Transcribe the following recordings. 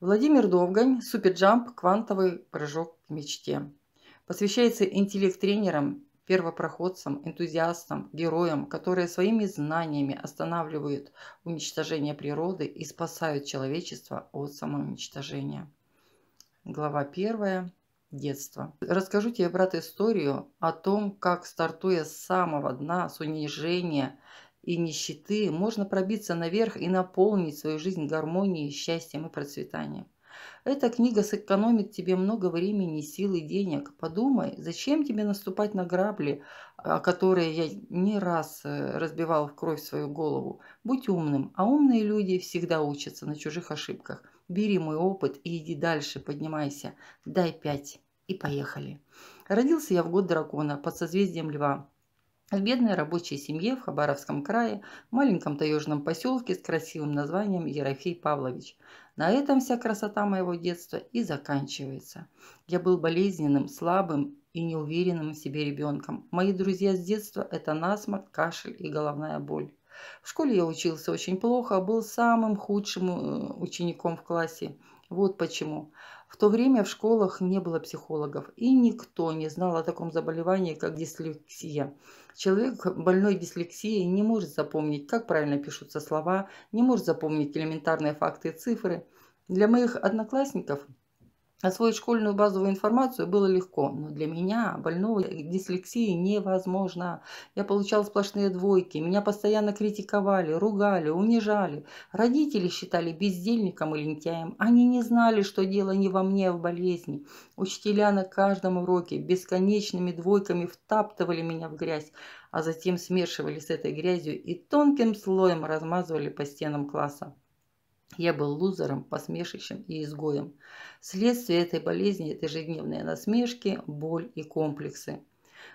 Владимир Довгань, суперджамп, квантовый прыжок к мечте. Посвящается интеллект-тренерам, первопроходцам, энтузиастам, героям, которые своими знаниями останавливают уничтожение природы и спасают человечество от самоуничтожения. Глава первая Детство. Расскажу тебе, брат, историю о том, как, стартуя с самого дна, с унижения и нищеты, можно пробиться наверх и наполнить свою жизнь гармонией, счастьем и процветанием. Эта книга сэкономит тебе много времени, сил и денег. Подумай, зачем тебе наступать на грабли, о а, которые я не раз э, разбивал в кровь свою голову. Будь умным, а умные люди всегда учатся на чужих ошибках. Бери мой опыт и иди дальше, поднимайся. Дай пять и поехали. Родился я в год дракона под созвездием льва. В бедной рабочей семье в Хабаровском крае, в маленьком таежном поселке с красивым названием Ерофей Павлович. На этом вся красота моего детства и заканчивается. Я был болезненным, слабым и неуверенным в себе ребенком. Мои друзья с детства – это насморк, кашель и головная боль. В школе я учился очень плохо, а был самым худшим э, учеником в классе. Вот почему. В то время в школах не было психологов, и никто не знал о таком заболевании, как дислексия. Человек больной дислексией не может запомнить, как правильно пишутся слова, не может запомнить элементарные факты и цифры. Для моих одноклассников – Освоить школьную базовую информацию было легко, но для меня, больного дислексии, невозможно. Я получал сплошные двойки, меня постоянно критиковали, ругали, унижали. Родители считали бездельником и лентяем. Они не знали, что дело не во мне, а в болезни. Учителя на каждом уроке бесконечными двойками втаптывали меня в грязь, а затем смешивали с этой грязью и тонким слоем размазывали по стенам класса. Я был лузером, посмешищем и изгоем. Следствие этой болезни – это ежедневные насмешки, боль и комплексы.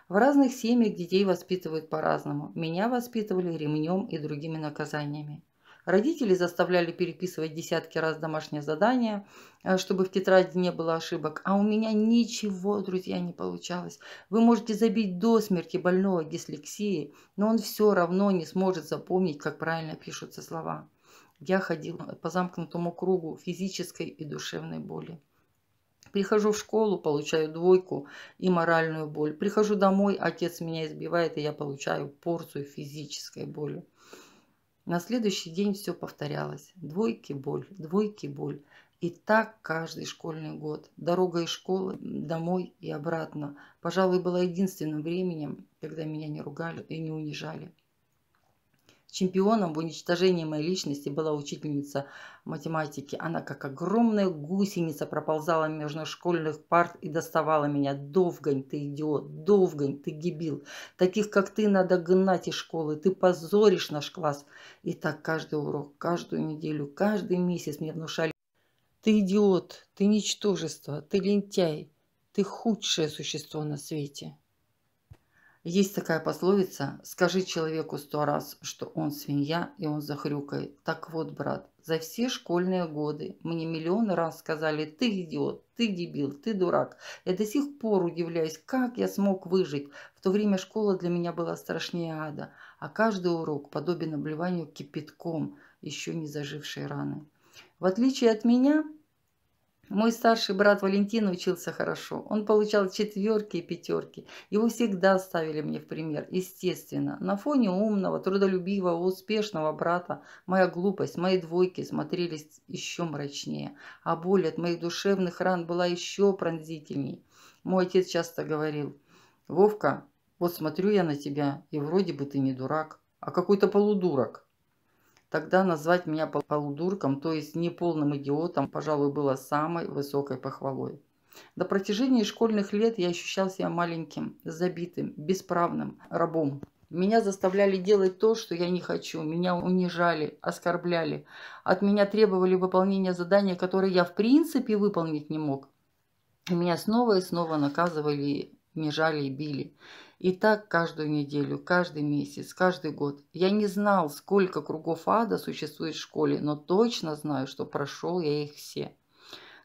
В разных семьях детей воспитывают по-разному. Меня воспитывали ремнем и другими наказаниями. Родители заставляли переписывать десятки раз домашнее задание, э, чтобы в тетради не было ошибок. А у меня ничего, друзья, не получалось. Вы можете забить до смерти больного дислексии, но он все равно не сможет запомнить, как правильно пишутся слова. Я ходил по замкнутому кругу физической и душевной боли. Прихожу в школу, получаю двойку и моральную боль. Прихожу домой, отец меня избивает, и я получаю порцию физической боли. На следующий день все повторялось. Двойки боль, двойки боль. И так каждый школьный год. Дорога из школы домой и обратно. Пожалуй, было единственным временем, когда меня не ругали и не унижали. Чемпионом в уничтожении моей личности была учительница математики. Она как огромная гусеница проползала между школьных парт и доставала меня. Довгонь, ты идиот, довгонь, ты гибил. Таких, как ты, надо гнать из школы. Ты позоришь наш класс. И так каждый урок, каждую неделю, каждый месяц мне внушали. Ты идиот, ты ничтожество, ты лентяй, ты худшее существо на свете. Есть такая пословица «Скажи человеку сто раз, что он свинья, и он захрюкает». Так вот, брат, за все школьные годы мне миллион раз сказали «Ты идиот, ты дебил, ты дурак». Я до сих пор удивляюсь, как я смог выжить. В то время школа для меня была страшнее ада, а каждый урок подобен обливанию кипятком еще не зажившей раны. В отличие от меня, мой старший брат Валентин учился хорошо. Он получал четверки и пятерки. Его всегда ставили мне в пример, естественно. На фоне умного, трудолюбивого, успешного брата моя глупость, мои двойки смотрелись еще мрачнее. А боль от моих душевных ран была еще пронзительней. Мой отец часто говорил, «Вовка, вот смотрю я на тебя, и вроде бы ты не дурак, а какой-то полудурок. Тогда назвать меня полудурком, то есть неполным идиотом, пожалуй, было самой высокой похвалой. До протяжении школьных лет я ощущал себя маленьким, забитым, бесправным, рабом. Меня заставляли делать то, что я не хочу. Меня унижали, оскорбляли. От меня требовали выполнения задания, которые я в принципе выполнить не мог. Меня снова и снова наказывали, унижали и били. И так каждую неделю, каждый месяц, каждый год. Я не знал, сколько кругов ада существует в школе, но точно знаю, что прошел я их все.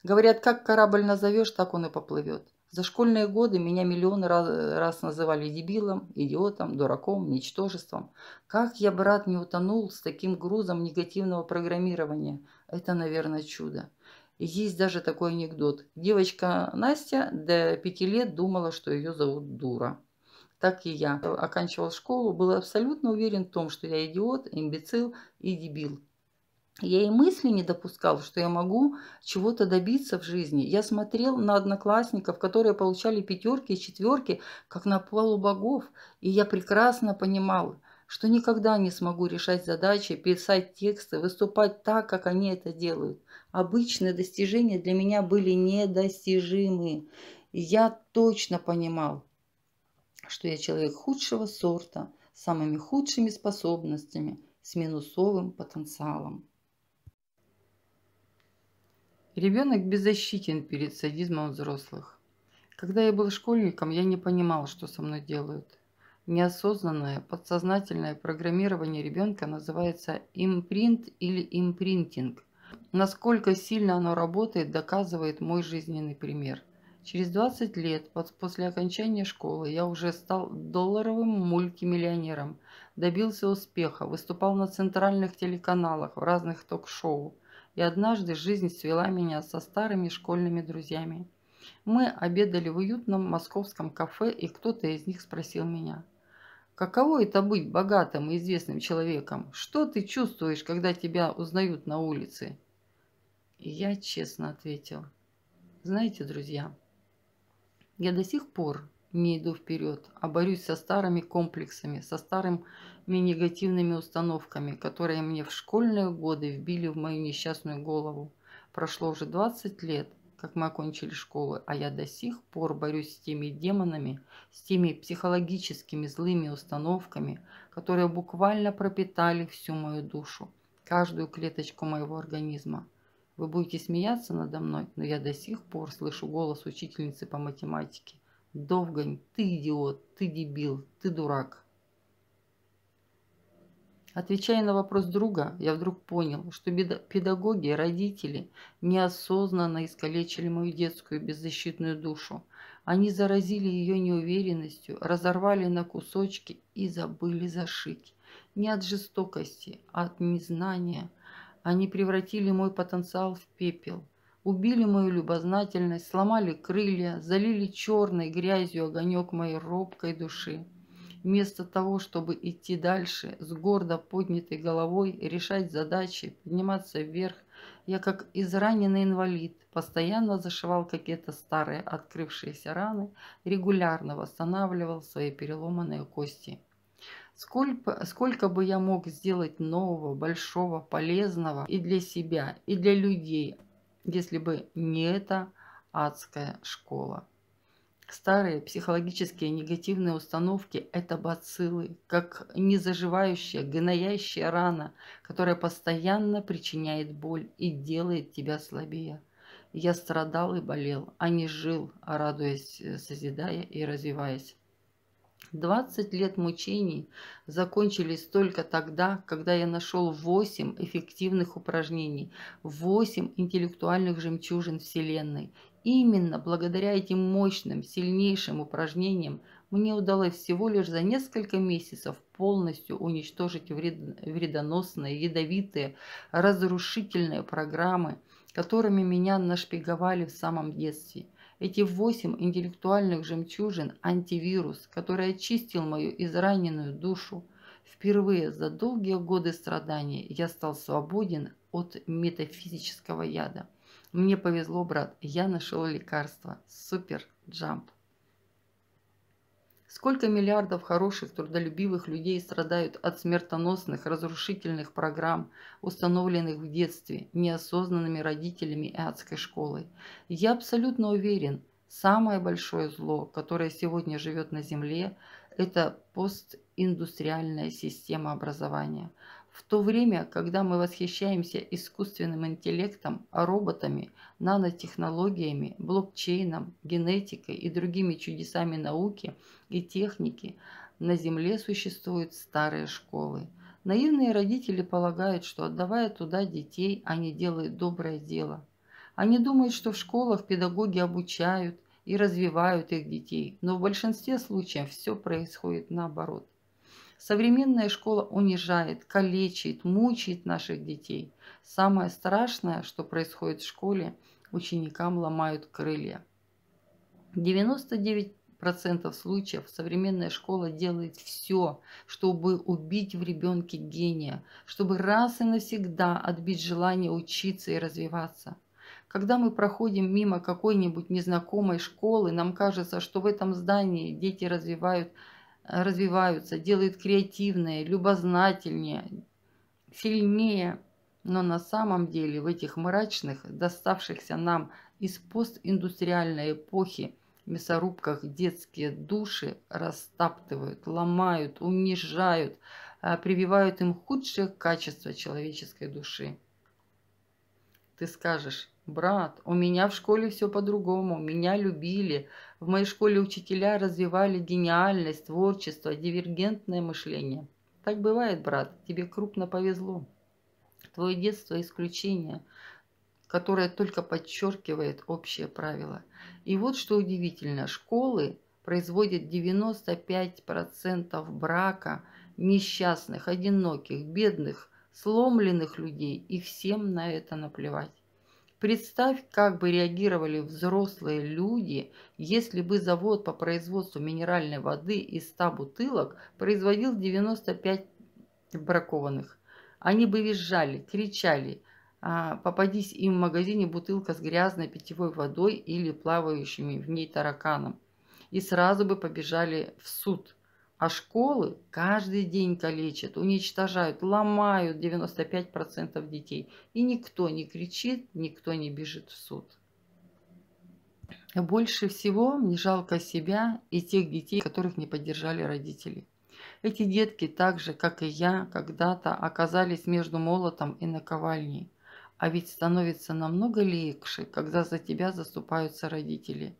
Говорят, как корабль назовешь, так он и поплывет. За школьные годы меня миллион раз, называли дебилом, идиотом, дураком, ничтожеством. Как я, брат, не утонул с таким грузом негативного программирования? Это, наверное, чудо. Есть даже такой анекдот. Девочка Настя до пяти лет думала, что ее зовут дура так и я э, оканчивал школу, был абсолютно уверен в том, что я идиот, имбецил и дебил. Я и мысли не допускал, что я могу чего-то добиться в жизни. Я смотрел на одноклассников, которые получали пятерки и четверки, как на полу богов. И я прекрасно понимал, что никогда не смогу решать задачи, писать тексты, выступать так, как они это делают. Обычные достижения для меня были недостижимы. Я точно понимал, что я человек худшего сорта, с самыми худшими способностями, с минусовым потенциалом. Ребенок беззащитен перед садизмом взрослых. Когда я был школьником, я не понимал, что со мной делают. Неосознанное, подсознательное программирование ребенка называется импринт или импринтинг. Насколько сильно оно работает, доказывает мой жизненный пример – Через 20 лет после окончания школы я уже стал долларовым мультимиллионером, добился успеха, выступал на центральных телеканалах, в разных ток-шоу. И однажды жизнь свела меня со старыми школьными друзьями. Мы обедали в уютном московском кафе, и кто-то из них спросил меня. «Каково это быть богатым и известным человеком? Что ты чувствуешь, когда тебя узнают на улице?» И я честно ответил. «Знаете, друзья, я до сих пор не иду вперед, а борюсь со старыми комплексами, со старыми негативными установками, которые мне в школьные годы вбили в мою несчастную голову. Прошло уже 20 лет, как мы окончили школу, а я до сих пор борюсь с теми демонами, с теми психологическими злыми установками, которые буквально пропитали всю мою душу, каждую клеточку моего организма. Вы будете смеяться надо мной, но я до сих пор слышу голос учительницы по математике. Довгань, ты идиот, ты дебил, ты дурак. Отвечая на вопрос друга, я вдруг понял, что педагоги, родители неосознанно искалечили мою детскую беззащитную душу. Они заразили ее неуверенностью, разорвали на кусочки и забыли зашить. Не от жестокости, а от незнания – они превратили мой потенциал в пепел, убили мою любознательность, сломали крылья, залили черной грязью огонек моей робкой души. Вместо того, чтобы идти дальше, с гордо поднятой головой, решать задачи, подниматься вверх, я, как израненный инвалид, постоянно зашивал какие-то старые открывшиеся раны, регулярно восстанавливал свои переломанные кости. Сколько, сколько бы я мог сделать нового, большого, полезного и для себя, и для людей, если бы не эта адская школа. Старые психологические негативные установки – это бациллы, как незаживающая, гноящая рана, которая постоянно причиняет боль и делает тебя слабее. Я страдал и болел, а не жил, радуясь, э, созидая и развиваясь. 20 лет мучений закончились только тогда, когда я нашел 8 эффективных упражнений, 8 интеллектуальных жемчужин Вселенной. Именно благодаря этим мощным, сильнейшим упражнениям мне удалось всего лишь за несколько месяцев полностью уничтожить вред... вредоносные, ядовитые, разрушительные программы, которыми меня нашпиговали в самом детстве. Эти восемь интеллектуальных жемчужин – антивирус, который очистил мою израненную душу. Впервые за долгие годы страданий я стал свободен от метафизического яда. Мне повезло, брат, я нашел лекарство. Супер, джамп. Сколько миллиардов хороших, трудолюбивых людей страдают от смертоносных, разрушительных программ, установленных в детстве, неосознанными родителями и адской школой. Я абсолютно уверен, самое большое зло, которое сегодня живет на Земле, это постиндустриальная система образования – в то время, когда мы восхищаемся искусственным интеллектом, роботами, нанотехнологиями, блокчейном, генетикой и другими чудесами науки и техники, на Земле существуют старые школы. Наивные родители полагают, что отдавая туда детей, они делают доброе дело. Они думают, что в школах педагоги обучают и развивают их детей, но в большинстве случаев все происходит наоборот. Современная школа унижает, калечит, мучает наших детей. Самое страшное, что происходит в школе, ученикам ломают крылья. 99% случаев современная школа делает все, чтобы убить в ребенке гения, чтобы раз и навсегда отбить желание учиться и развиваться. Когда мы проходим мимо какой-нибудь незнакомой школы, нам кажется, что в этом здании дети развивают развиваются, делают креативнее, любознательнее, сильнее. Но на самом деле в этих мрачных, доставшихся нам из постиндустриальной эпохи мясорубках детские души растаптывают, ломают, унижают, а, прививают им худшие качества человеческой души. Ты скажешь, брат, у меня в школе все по-другому, меня любили, в моей школе учителя развивали гениальность, творчество, дивергентное мышление. Так бывает, брат, тебе крупно повезло. Твое детство – исключение, которое только подчеркивает общее правило. И вот что удивительно, школы производят 95% брака несчастных, одиноких, бедных, сломленных людей, и всем на это наплевать. Представь, как бы реагировали взрослые люди, если бы завод по производству минеральной воды из 100 бутылок производил 95 бракованных. Они бы визжали, кричали, «А, попадись им в магазине бутылка с грязной питьевой водой или плавающими в ней тараканом, и сразу бы побежали в суд – а школы каждый день калечат, уничтожают, ломают 95% детей. И никто не кричит, никто не бежит в суд. Больше всего мне жалко себя и тех детей, которых не поддержали родители. Эти детки так же, как и я, когда-то оказались между молотом и наковальней. А ведь становится намного легче, когда за тебя заступаются родители.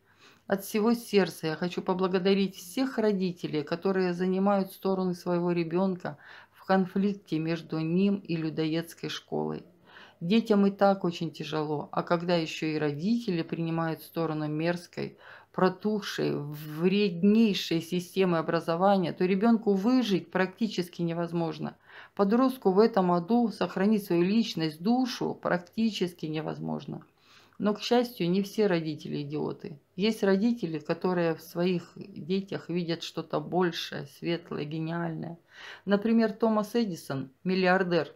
От всего сердца я хочу поблагодарить всех родителей, которые занимают сторону своего ребенка в конфликте между ним и людоедской школой. Детям и так очень тяжело, а когда еще и родители принимают сторону мерзкой, протухшей, вреднейшей системы образования, то ребенку выжить практически невозможно. Подростку в этом аду сохранить свою личность, душу практически невозможно. Но, к счастью, не все родители идиоты. Есть родители, которые в своих детях видят что-то большее, светлое, гениальное. Например, Томас Эдисон, миллиардер,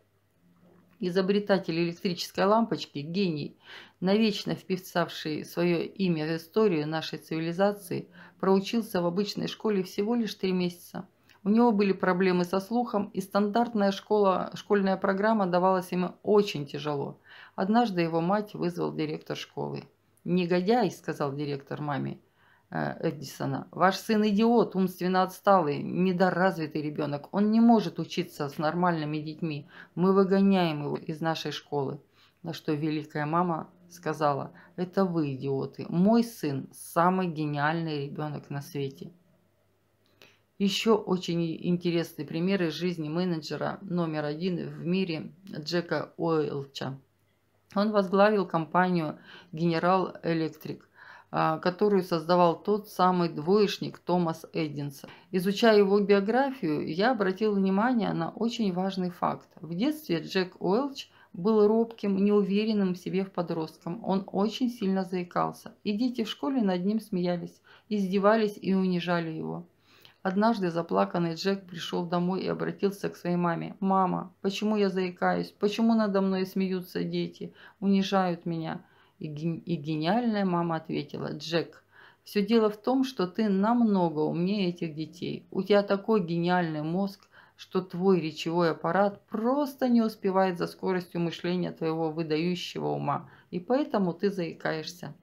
изобретатель электрической лампочки, гений, навечно вписавший свое имя в историю нашей цивилизации, проучился в обычной школе всего лишь три месяца. У него были проблемы со слухом, и стандартная школа, школьная программа давалась ему очень тяжело. Однажды его мать вызвал директор школы. «Негодяй», – сказал директор маме э, Эдисона, – «ваш сын идиот, умственно отсталый, недоразвитый ребенок. Он не может учиться с нормальными детьми. Мы выгоняем его из нашей школы». На что великая мама сказала, «Это вы, идиоты. Мой сын – самый гениальный ребенок на свете». Еще очень интересный пример из жизни менеджера номер один в мире Джека Уэлча. Он возглавил компанию General Electric, а, которую создавал тот самый двоечник Томас Эддинсон. Изучая его биографию, я обратил внимание на очень важный факт. В детстве Джек Уэлч был робким, неуверенным в себе в подростком. Он очень сильно заикался, и дети в школе над ним смеялись, издевались и унижали его. Однажды заплаканный Джек пришел домой и обратился к своей маме. «Мама, почему я заикаюсь? Почему надо мной смеются дети? Унижают меня?» И, ген... и гениальная мама ответила. «Джек, все дело в том, что ты намного умнее этих детей. У тебя такой гениальный мозг, что твой речевой аппарат просто не успевает за скоростью мышления твоего выдающего ума, и поэтому ты заикаешься.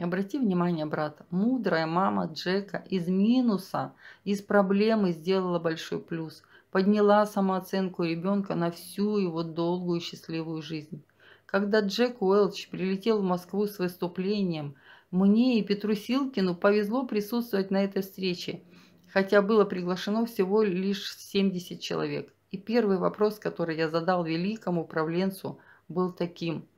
Обрати внимание, брат, мудрая мама Джека из минуса, из проблемы сделала большой плюс, подняла самооценку ребенка на всю его долгую счастливую жизнь. Когда Джек Уэлч прилетел в Москву с выступлением, мне и Петру Силкину повезло присутствовать на этой встрече, хотя было приглашено всего лишь 70 человек. И первый вопрос, который я задал великому управленцу, был таким –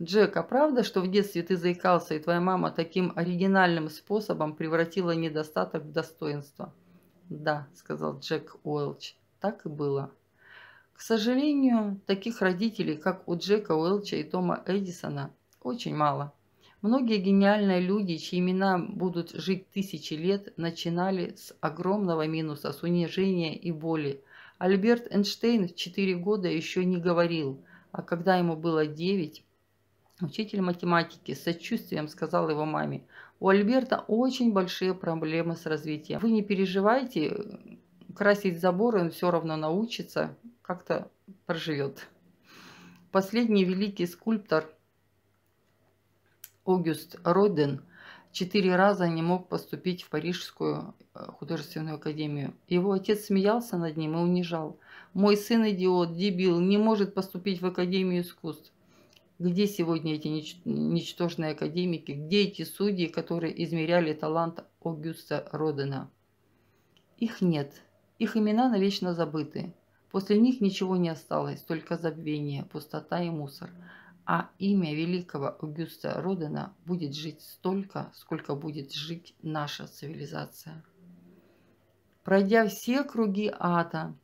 «Джек, а правда, что в детстве ты заикался, и твоя мама таким оригинальным способом превратила недостаток в достоинство?» «Да», – сказал Джек Уэлч, – «так и было». К сожалению, таких родителей, как у Джека Уэлча и Тома Эдисона, очень мало. Многие гениальные люди, чьи имена будут жить тысячи лет, начинали с огромного минуса, с унижения и боли. Альберт Эйнштейн в 4 года еще не говорил, а когда ему было 9, Учитель математики с сочувствием сказал его маме, у Альберта очень большие проблемы с развитием. Вы не переживайте, красить заборы он все равно научится, как-то проживет. Последний великий скульптор Огюст Роден четыре раза не мог поступить в Парижскую э, художественную академию. Его отец смеялся над ним и унижал. «Мой сын идиот, дебил, не может поступить в Академию искусств». Где сегодня эти нич ничтожные академики? Где эти судьи, которые измеряли талант Огюста Родена? Их нет. Их имена навечно забыты. После них ничего не осталось, только забвение, пустота и мусор. А имя великого Огюста Родена будет жить столько, сколько будет жить наша цивилизация. Пройдя все круги ада,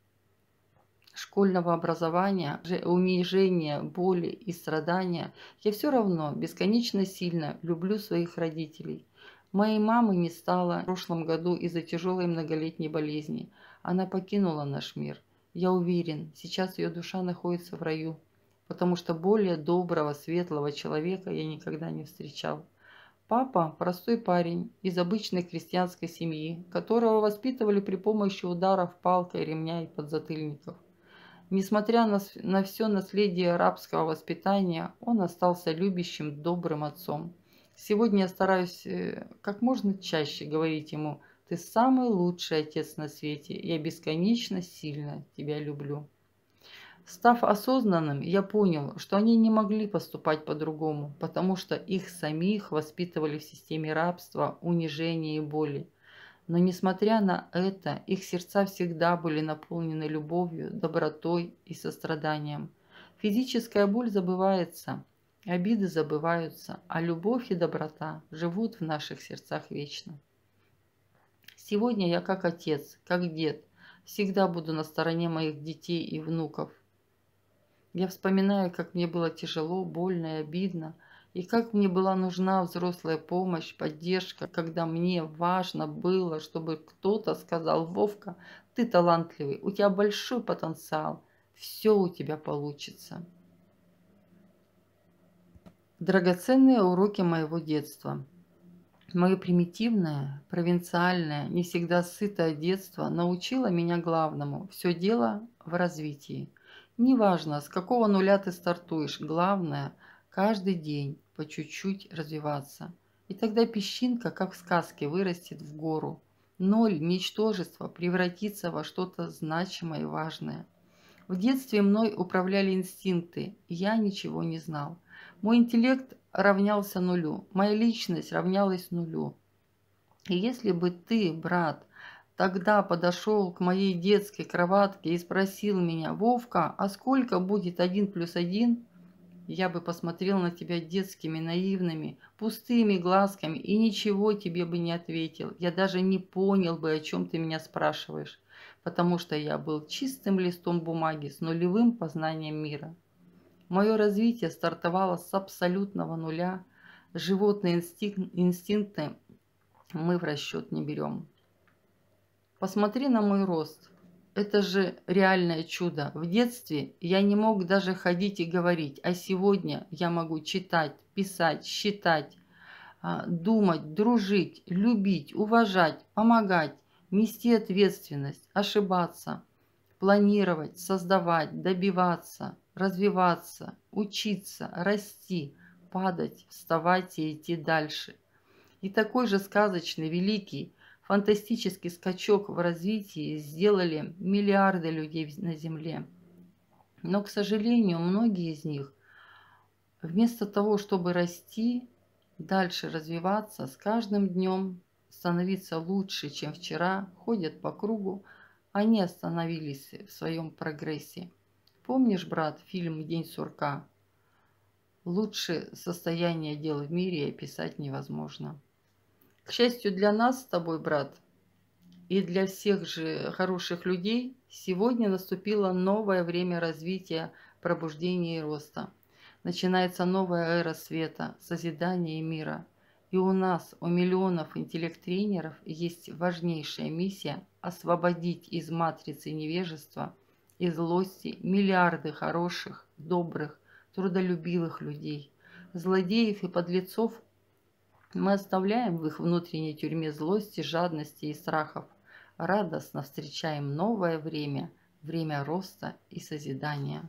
школьного образования, унижения, боли и страдания, я все равно бесконечно сильно люблю своих родителей. Моей мамы не стало в прошлом году из-за тяжелой многолетней болезни. Она покинула наш мир. Я уверен, сейчас ее душа находится в раю, потому что более доброго, светлого человека я никогда не встречал. Папа – простой парень из обычной крестьянской семьи, которого воспитывали при помощи ударов палкой, ремня и подзатыльников. Несмотря на, на все наследие арабского воспитания, он остался любящим, добрым отцом. Сегодня я стараюсь э, как можно чаще говорить ему «Ты самый лучший отец на свете, я бесконечно сильно тебя люблю». Став осознанным, я понял, что они не могли поступать по-другому, потому что их самих воспитывали в системе рабства, унижения и боли. Но несмотря на это, их сердца всегда были наполнены любовью, добротой и состраданием. Физическая боль забывается, обиды забываются, а любовь и доброта живут в наших сердцах вечно. Сегодня я как отец, как дед, всегда буду на стороне моих детей и внуков. Я вспоминаю, как мне было тяжело, больно и обидно – и как мне была нужна взрослая помощь, поддержка, когда мне важно было, чтобы кто-то сказал, Вовка, ты талантливый, у тебя большой потенциал, все у тебя получится. Драгоценные уроки моего детства. Мое примитивное, провинциальное, не всегда сытое детство научило меня главному. Все дело в развитии. Неважно, с какого нуля ты стартуешь, главное – Каждый день по чуть-чуть развиваться. И тогда песчинка, как в сказке, вырастет в гору. Ноль, ничтожество, превратится во что-то значимое и важное. В детстве мной управляли инстинкты, я ничего не знал. Мой интеллект равнялся нулю, моя личность равнялась нулю. И если бы ты, брат, тогда подошел к моей детской кроватке и спросил меня, «Вовка, а сколько будет один плюс один?» я бы посмотрел на тебя детскими, наивными, пустыми глазками и ничего тебе бы не ответил. Я даже не понял бы, о чем ты меня спрашиваешь, потому что я был чистым листом бумаги с нулевым познанием мира. Мое развитие стартовало с абсолютного нуля. Животные инстинк... инстинкты мы в расчет не берем. Посмотри на мой рост – это же реальное чудо. В детстве я не мог даже ходить и говорить, а сегодня я могу читать, писать, считать, а, думать, дружить, любить, уважать, помогать, нести ответственность, ошибаться, планировать, создавать, добиваться, развиваться, учиться, расти, падать, вставать и идти дальше. И такой же сказочный, великий – фантастический скачок в развитии сделали миллиарды людей на Земле. Но, к сожалению, многие из них вместо того, чтобы расти, дальше развиваться, с каждым днем становиться лучше, чем вчера, ходят по кругу, они остановились в своем прогрессе. Помнишь, брат, фильм «День сурка»? Лучше состояние дел в мире описать невозможно. К счастью для нас с тобой, брат, и для всех же хороших людей, сегодня наступило новое время развития, пробуждения и роста. Начинается новая эра света, созидания и мира. И у нас, у миллионов интеллект-тренеров, есть важнейшая миссия освободить из матрицы невежества из злости миллиарды хороших, добрых, трудолюбивых людей. Злодеев и подлецов мы оставляем в их внутренней тюрьме злости, жадности и страхов. Радостно встречаем новое время, время роста и созидания.